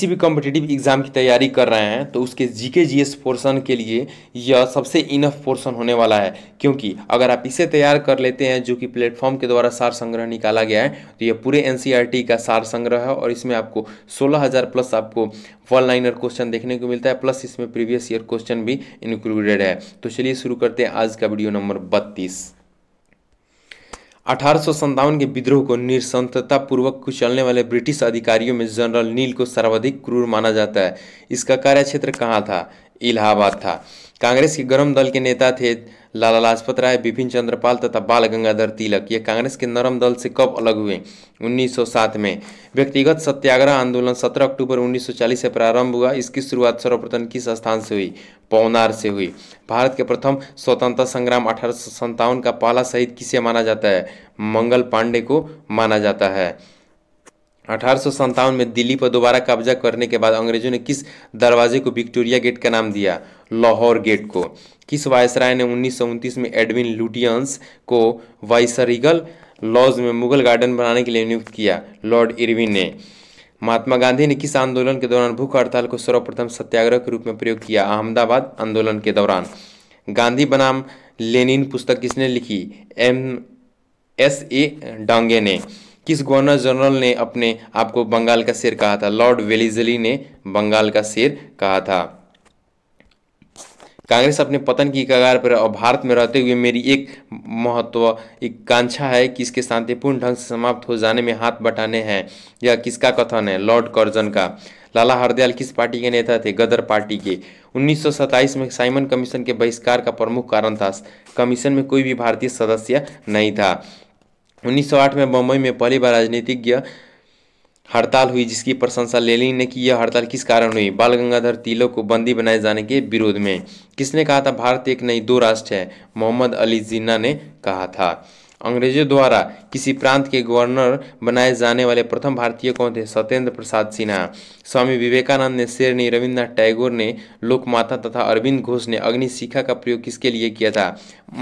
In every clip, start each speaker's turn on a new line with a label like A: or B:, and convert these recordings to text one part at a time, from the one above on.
A: किसी भी competitive exam की तैयारी कर रहे हैं तो उसके जी के जी पोर्सन के लिए यह सबसे इनफ पोर्सन होने वाला है क्योंकि अगर आप इसे तैयार कर लेते हैं जो कि प्लेटफॉर्म के द्वारा सार संग्रह निकाला गया है तो यह पूरे एन e का सार संग्रह है और इसमें आपको सोलह हज़ार प्लस आपको वन लाइनर क्वेश्चन देखने को मिलता है प्लस इसमें प्रीवियस ईयर क्वेश्चन भी इंक्लूडेड है तो चलिए शुरू करते हैं आज का वीडियो नंबर बत्तीस अठारह के विद्रोह को पूर्वक कुचलने वाले ब्रिटिश अधिकारियों में जनरल नील को सर्वाधिक क्रूर माना जाता है इसका कार्य क्षेत्र कहाँ था इलाहाबाद था कांग्रेस के गर्म दल के नेता थे लाला लाजपत राय बिपिन चंद्रपाल तथा बाल गंगाधर तिलक ये कांग्रेस के नरम दल से कब अलग हुए 1907 में व्यक्तिगत सत्याग्रह आंदोलन 17 अक्टूबर 1940 से प्रारंभ हुआ इसकी शुरुआत सर्वप्रथम किस स्थान से हुई पवनार से हुई भारत के प्रथम स्वतंत्रता संग्राम अठारह का पहला शहीद किसे माना जाता है मंगल पांडे को माना जाता है अठारह में दिल्ली पर दोबारा कब्जा करने के बाद अंग्रेजों ने किस दरवाजे को विक्टोरिया गेट का नाम दिया लाहौर गेट को किस वायसराय ने उन्नीस में एडविन लुटियंस को वाइसरीगल लॉज में मुगल गार्डन बनाने के लिए नियुक्त किया लॉर्ड इरविन ने महात्मा गांधी ने किस आंदोलन के दौरान भूख हड़ताल को सर्वप्रथम सत्याग्रह के रूप में प्रयोग किया अहमदाबाद आंदोलन के दौरान गांधी बनाम लेनिन पुस्तक किसने लिखी एम एस ए डांगे ने किस गवर्नर जनरल ने अपने आप को बंगाल का शेर कहा था लॉर्ड वेलिजली ने बंगाल का शेर कहा था कांग्रेस अपने पतन की कगार पर और भारत में रहते हुए मेरी एक कांक्षा है कि इसके शांतिपूर्ण ढंग से समाप्त हो जाने में हाथ बटाने हैं या किसका कथन है लॉर्ड कर्जन का लाला हरदयाल किस पार्टी के नेता थे गदर पार्टी के 1927 में साइमन कमीशन के बहिष्कार का प्रमुख कारण था कमीशन में कोई भी भारतीय सदस्य नहीं था 1908 में बम्बई में पहली बार राजनीतिज्ञ हड़ताल हुई जिसकी प्रशंसा लेलिन ने की यह हड़ताल किस कारण हुई बाल गंगाधर तिलक को बंदी बनाए जाने के विरोध में किसने कहा था भारत एक नई दो राष्ट्र है मोहम्मद अली जिन्ना ने कहा था अंग्रेजों द्वारा किसी प्रांत के गवर्नर बनाए जाने वाले प्रथम भारतीय कौन थे सत्येंद्र प्रसाद सिन्हा स्वामी विवेकानंद ने शेरनी रविन्द्रनाथ टैगोर ने लोकमाता तथा अरविंद घोष ने अग्निशिखा का प्रयोग किसके लिए किया था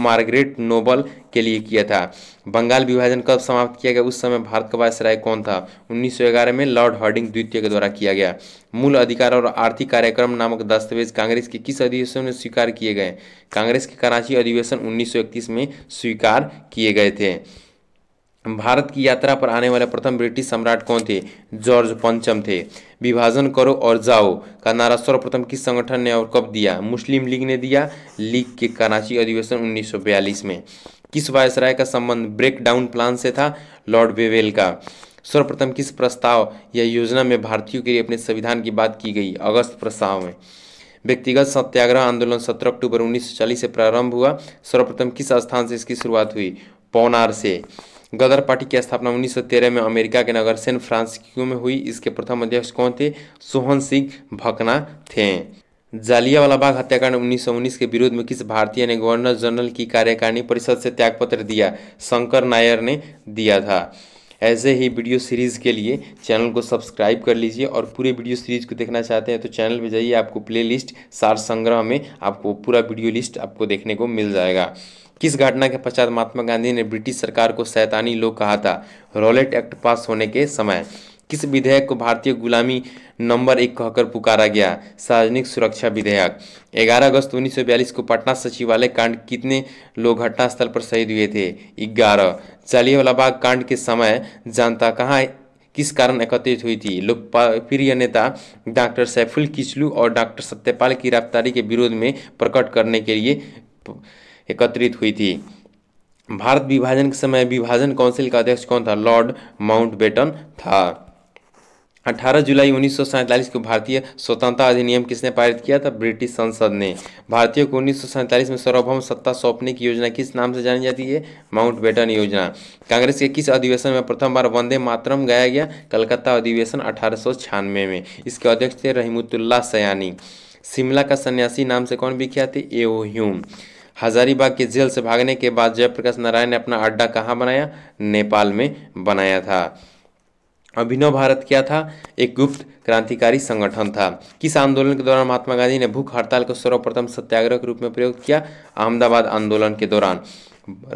A: मार्गरेट नोबल के लिए किया था बंगाल विभाजन कब समाप्त किया गया उस समय भारत का वायसराय कौन था 1911 में लॉर्ड हार्डिंग द्वितीय के द्वारा किया गया मूल अधिकार और आर्थिक कार्यक्रम नामक दस्तावेज कांग्रेस के किस अधिवेशन में स्वीकार किए गए कांग्रेस के कराची अधिवेशन उन्नीस में स्वीकार किए गए थे भारत की यात्रा पर आने वाले प्रथम ब्रिटिश सम्राट कौन थे जॉर्ज पंचम थे विभाजन करो और जाओ का नारा सर्वप्रथम किस संगठन ने और कब दिया मुस्लिम लीग ने दिया लीग के कराची अधिवेशन 1942 में किस वायसराय का संबंध ब्रेक डाउन प्लान से था लॉर्ड वेवेल का सर्वप्रथम किस प्रस्ताव या योजना में भारतीयों के लिए अपने संविधान की बात की गई अगस्त प्रस्ताव में व्यक्तिगत सत्याग्रह आंदोलन 17 अक्टूबर 1940 से प्रारंभ हुआ सर्वप्रथम किस स्थान से इसकी शुरुआत हुई पौनार से गदर पार्टी की स्थापना 1913 में अमेरिका के नगर सैन फ्रांसिस्को में हुई इसके प्रथम अध्यक्ष कौन थे सोहन सिंह भकना थे जालियावाला बाग हत्याकांड 1919 के विरोध में किस भारतीय ने गवर्नर जनरल की कार्यकारिणी परिषद से त्यागपत्र दिया शंकर नायर ने दिया था ऐसे ही वीडियो सीरीज़ के लिए चैनल को सब्सक्राइब कर लीजिए और पूरे वीडियो सीरीज़ को देखना चाहते हैं तो चैनल पर जाइए आपको प्ले लिस्ट सार संग्रह में आपको पूरा वीडियो लिस्ट आपको देखने को मिल जाएगा किस घटना के पश्चात महात्मा गांधी ने ब्रिटिश सरकार को सैतानी लोग कहा था रॉलेट एक्ट पास होने के समय किस विधेयक को भारतीय गुलामी नंबर एक कहकर पुकारा गया सार्वजनिक सुरक्षा विधेयक 11 अगस्त 1942 को पटना सचिवालय कांड कितने लोग घटनास्थल पर शहीद हुए थे ग्यारह जलियावाला बाग कांड के समय जनता कहाँ किस कारण एकत्रित हुई थी लोकप्रिय नेता डॉक्टर सैफुल किचलू और डॉक्टर सत्यपाल की गिरफ्तारी के विरोध में प्रकट करने के लिए एकत्रित हुई थी भारत विभाजन के समय विभाजन काउंसिल का अध्यक्ष कौन था लॉर्ड माउंटबेटन था 18 जुलाई उन्नीस को भारतीय स्वतंत्रता अधिनियम किसने पारित किया था ब्रिटिश संसद ने भारतीयों को उन्नीस में सार्वभौम सत्ता सौंपने की योजना किस नाम से जानी जाती है माउंट बेटन योजना कांग्रेस के किस अधिवेशन में प्रथम बार वंदे मातरम गाया गया कलकत्ता अधिवेशन अठारह में इसके अध्यक्ष थे रहीमुतुल्ला सयानी शिमला का सन्यासी नाम से कौन विख्यात थे ए ह्यूम हजारीबाग के जेल से भागने के बाद जयप्रकाश नारायण ने अपना अड्डा कहाँ बनाया नेपाल में बनाया था अभिनव भारत क्या था एक गुप्त क्रांतिकारी संगठन था किस आंदोलन के दौरान महात्मा गांधी ने भूख हड़ताल को सर्वप्रथम सत्याग्रह के रूप में प्रयोग किया अहमदाबाद आंदोलन के दौरान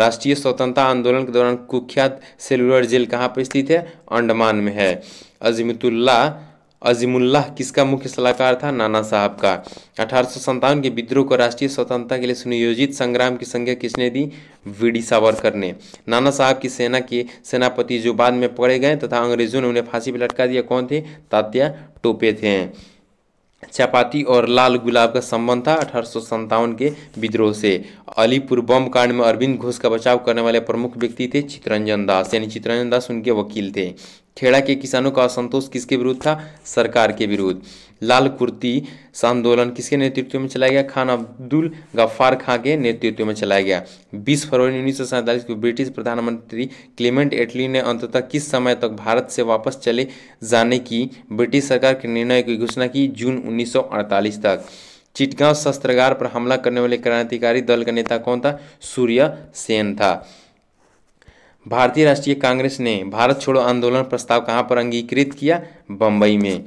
A: राष्ट्रीय स्वतंत्रता आंदोलन के दौरान कुख्यात सेलुलर जेल कहाँ पर स्थित है अंडमान में है अजमतुल्ला अजीमुल्लाह किसका मुख्य सलाहकार था नाना साहब का अठारह के विद्रोह को राष्ट्रीय स्वतंत्रता के लिए सुनियोजित संग्राम की संज्ञा किसने दी वीडी सावरकर ने नाना साहब की सेना के सेनापति जो बाद में पकड़े गए तथा अंग्रेजों ने उन्हें फांसी पर लटका दिया कौन थे तात्या टोपे थे चपाती और लाल गुलाब का संबंध था अठारह के विद्रोह से अलीपुर बम कांड में अरविंद घोष का बचाव करने वाले प्रमुख व्यक्ति थे चितरंजन दास यानी चित्रंजन दास उनके वकील थे खेड़ा के किसानों का असंतोष किसके विरुद्ध था सरकार के विरुद्ध लाल कुर्ती आंदोलन किसके नेतृत्व में चलाया गया खान अब्दुल गफ्फार खां के नेतृत्व में चलाया गया 20 फरवरी उन्नीस को ब्रिटिश प्रधानमंत्री क्लेमेंट एटली ने अंततः किस समय तक भारत से वापस चले जाने की ब्रिटिश सरकार के निर्णय की घोषणा की जून उन्नीस तक चिटगांव शस्त्रगार पर हमला करने वाले क्रांतिकारी दल का नेता कौन था सूर्य सेन था भारतीय राष्ट्रीय कांग्रेस ने भारत छोड़ो आंदोलन प्रस्ताव कहाँ पर अंगीकृत किया बम्बई में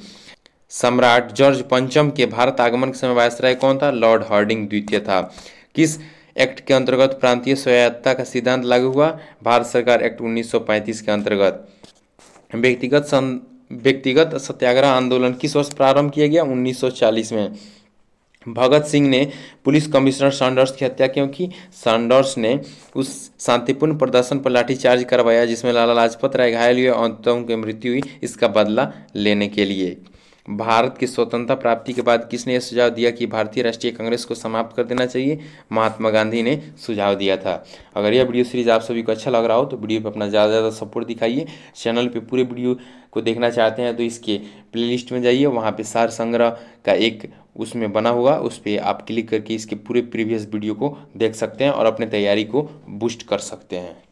A: सम्राट जॉर्ज पंचम के भारत आगमन के समय वायसराय कौन था लॉर्ड हार्डिंग द्वितीय था किस एक्ट के अंतर्गत प्रांतीय स्वायत्ता का सिद्धांत लागू हुआ भारत सरकार एक्ट 1935 के अंतर्गत व्यक्तिगत व्यक्तिगत सत्याग्रह आंदोलन किस वर्ष प्रारंभ किया गया 1940 में भगत सिंह ने पुलिस कमिश्नर सैंडर्स की हत्या क्योंकि सैंडर्स ने उस शांतिपूर्ण प्रदर्शन पर लाठीचार्ज करवाया जिसमें लाला लाजपत राय घायल हुए और उनकी मृत्यु हुई इसका बदला लेने के लिए भारत की स्वतंत्रता प्राप्ति के बाद किसने यह सुझाव दिया कि भारतीय राष्ट्रीय कांग्रेस को समाप्त कर देना चाहिए महात्मा गांधी ने सुझाव दिया था अगर यह वीडियो सीरीज आप सभी को अच्छा लग रहा हो तो वीडियो पर अपना ज़्यादा से ज़्यादा सपोर्ट दिखाइए चैनल पर पूरे वीडियो को देखना चाहते हैं तो इसके प्लेलिस्ट में जाइए वहाँ पर सार संग्रह का एक उसमें बना हुआ उस पर आप क्लिक करके इसके पूरे प्रीवियस वीडियो को देख सकते हैं और अपने तैयारी को बूस्ट कर सकते हैं